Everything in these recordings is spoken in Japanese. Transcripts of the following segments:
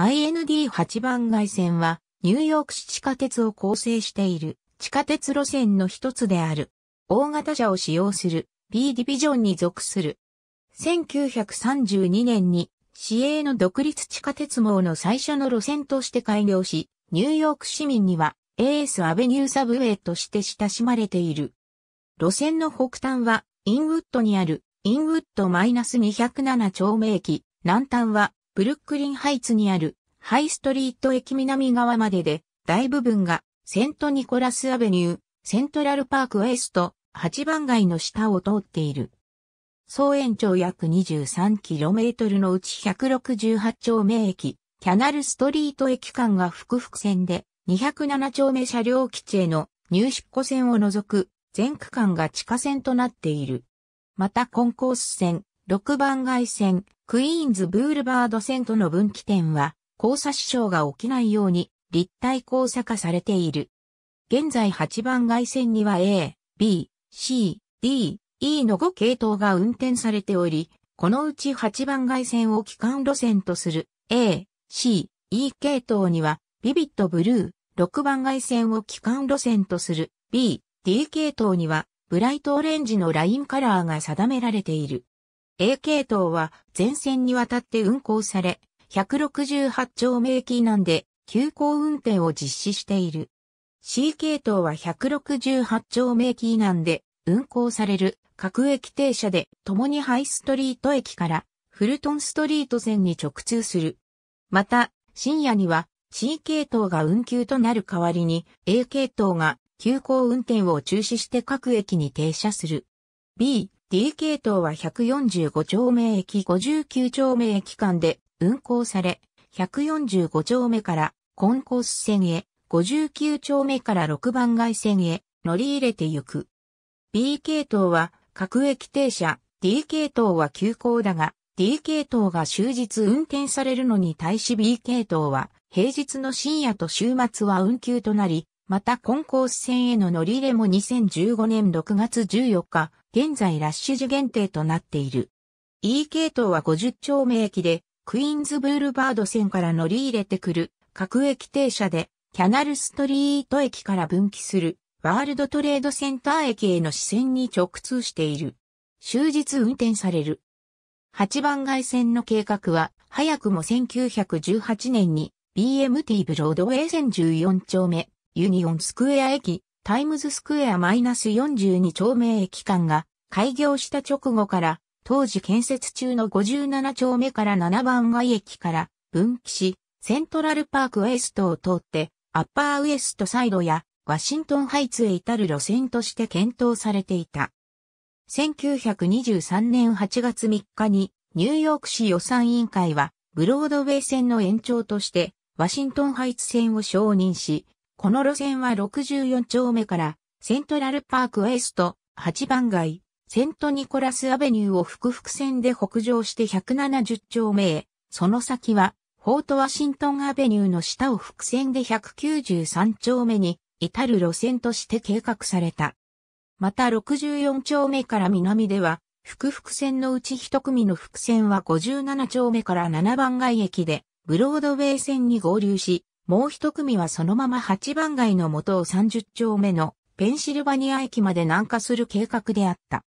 IND8 番街線はニューヨーク市地下鉄を構成している地下鉄路線の一つである。大型車を使用する B ディビジョンに属する。1932年に市営の独立地下鉄網の最初の路線として開業し、ニューヨーク市民にはエースアベニューサブウェイとして親しまれている。路線の北端はインウッドにあるインウッド -207 丁目駅、南端はブルックリンハイツにあるハイストリート駅南側までで、大部分がセントニコラスアベニュー、セントラルパークウェスト、8番街の下を通っている。総延長約 23km のうち168丁目駅、キャナルストリート駅間が複々線で、207丁目車両基地への入出庫線を除く全区間が地下線となっている。またコンコース線、6番街線、クイーンズ・ブールバード線との分岐点は、交差支障が起きないように立体交差化されている。現在8番外線には A、B、C、D、E の5系統が運転されており、このうち8番外線を機関路線とする A、C、E 系統には、ビビットブルー、6番外線を機関路線とする B、D 系統には、ブライトオレンジのラインカラーが定められている。A 系統は全線にわたって運行され、168丁目駅南で、急行運転を実施している。C 系統は168丁目駅南で、運行される各駅停車で共にハイストリート駅からフルトンストリート線に直通する。また、深夜には C 系統が運休となる代わりに A 系統が急行運転を中止して各駅に停車する。B、D 系統は145丁目駅59丁目駅間で運行され、145丁目からコンコース線へ、59丁目から6番街線へ乗り入れてゆく。B 系統は各駅停車、D 系統は急行だが、D 系統が終日運転されるのに対し B 系統は平日の深夜と週末は運休となり、またコンコース線への乗り入れも2015年6月14日、現在ラッシュ時限定となっている。E 系統は50丁目駅で、クイーンズブールバード線から乗り入れてくる各駅停車で、キャナルストリート駅から分岐するワールドトレードセンター駅への支線に直通している。終日運転される。8番街線の計画は、早くも1918年に BMT ブロードウェイ線14丁目ユニオンスクエア駅、タイムズスクエアマイナス -42 丁目駅間が開業した直後から、当時建設中の57丁目から7番街駅から分岐し、セントラルパークウエストを通って、アッパーウエストサイドやワシントンハイツへ至る路線として検討されていた。1923年8月3日にニューヨーク市予算委員会はブロードウェイ線の延長としてワシントンハイツ線を承認し、この路線は64丁目からセントラルパークウエスト8番街、セントニコラスアベニューを複々線で北上して170丁目へ、その先はフォートワシントンアベニューの下を複線で193丁目に至る路線として計画された。また64丁目から南では、複々線のうち一組の複線は57丁目から7番街駅で、ブロードウェイ線に合流し、もう一組はそのまま8番街の元を30丁目のペンシルバニア駅まで南下する計画であった。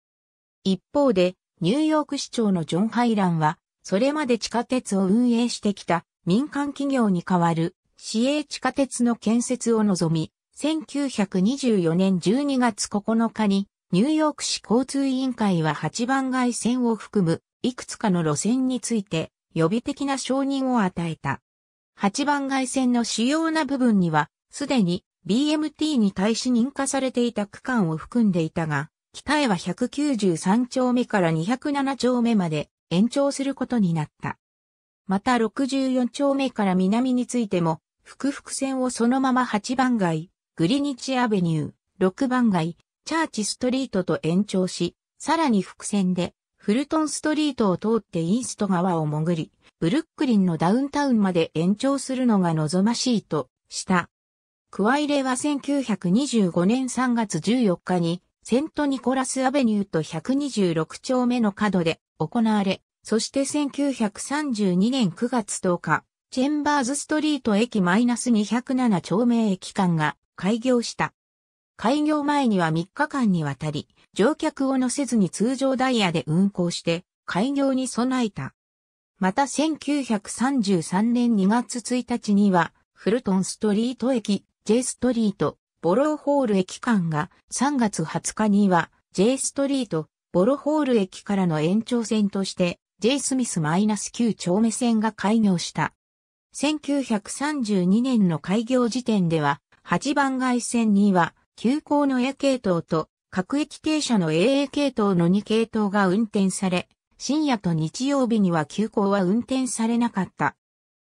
一方で、ニューヨーク市長のジョン・ハイランは、それまで地下鉄を運営してきた民間企業に代わる市営地下鉄の建設を望み、1924年12月9日にニューヨーク市交通委員会は8番街線を含むいくつかの路線について予備的な承認を与えた。8番街線の主要な部分には、すでに BMT に対し認可されていた区間を含んでいたが、北へは193丁目から207丁目まで延長することになった。また64丁目から南についても、複々線をそのまま8番街、グリニチアベニュー、6番街、チャーチストリートと延長し、さらに複線で、フルトンストリートを通ってインスト側を潜り、ブルックリンのダウンタウンまで延長するのが望ましいとした。クワイレは1925年3月14日にセントニコラスアベニューと126丁目の角で行われ、そして1932年9月10日、チェンバーズストリート駅 -207 丁目駅間が開業した。開業前には3日間にわたり、乗客を乗せずに通常ダイヤで運行して、開業に備えた。また1933年2月1日には、フルトンストリート駅、J ストリート、ボローホール駅間が3月20日には J ストリート、ボロホール駅からの延長線として J スミス -9 丁目線が開業した。1932年の開業時点では8番街線には急行の A 系統と各駅停車の AA 系統の2系統が運転され、深夜と日曜日には急行は運転されなかった。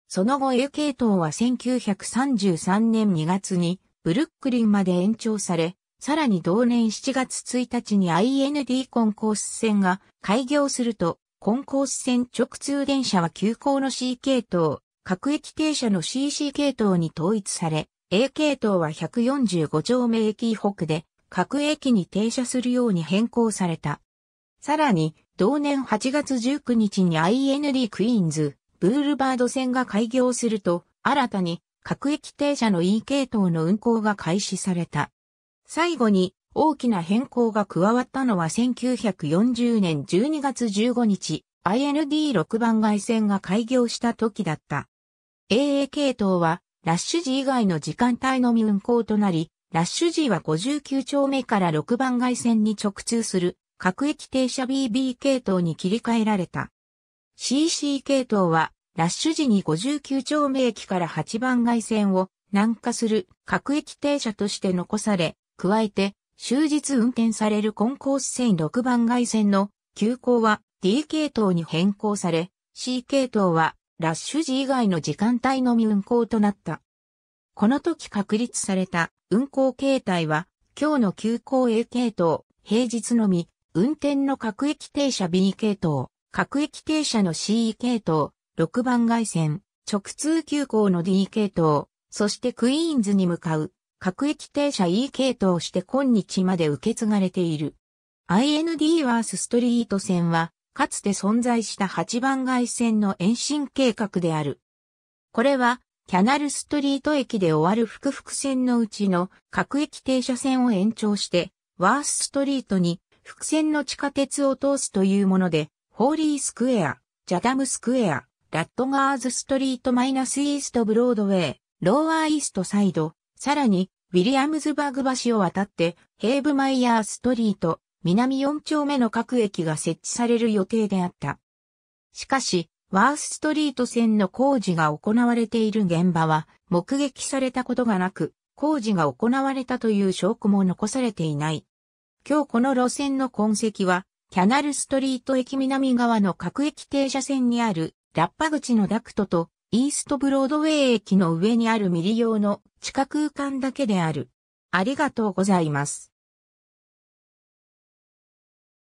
その後 A 系統は1933年2月にブルックリンまで延長され、さらに同年7月1日に IND コンコース線が開業すると、コンコース線直通電車は急行の C 系統、各駅停車の CC 系統に統一され、A 系統は145丁目駅北で、各駅に停車するように変更された。さらに、同年8月19日に IND クイーンズ、ブールバード線が開業すると、新たに各駅停車の E 系統の運行が開始された。最後に大きな変更が加わったのは1940年12月15日、IND6 番外線が開業した時だった。AA 系統は、ラッシュ時以外の時間帯のみ運行となり、ラッシュ時は59丁目から6番外線に直通する各駅停車 BB 系統に切り替えられた。CC 系統は、ラッシュ時に59丁目駅から8番街線を南下する各駅停車として残され、加えて、終日運転されるコンコース線6番街線の急行は D 系統に変更され、C 系統はラッシュ時以外の時間帯のみ運行となった。この時確立された運行形態は、今日の急行 A 系統、平日のみ、運転の各駅停車 B 系統、各駅停車の C 系統、6番外線、直通急行の D 系統、そしてクイーンズに向かう、各駅停車 E 系統して今日まで受け継がれている。IND ワースストリート線は、かつて存在した8番外線の延伸計画である。これは、キャナルストリート駅で終わる複々線のうちの各駅停車線を延長して、ワースストリートに伏線の地下鉄を通すというもので、ホーリースクエア、ジャダムスクエア、ラットガーズストリートマイナスイーストブロードウェイ、ローアーイーストサイド、さらに、ウィリアムズバグ橋を渡って、ヘーブマイヤーストリート、南4丁目の各駅が設置される予定であった。しかし、ワースストリート線の工事が行われている現場は目撃されたことがなく、工事が行われたという証拠も残されていない。今日この路線の痕跡は、キャナルストリート駅南側の各駅停車線にあるラッパ口のダクトとイーストブロードウェイ駅の上にあるミリ用の地下空間だけである。ありがとうございます。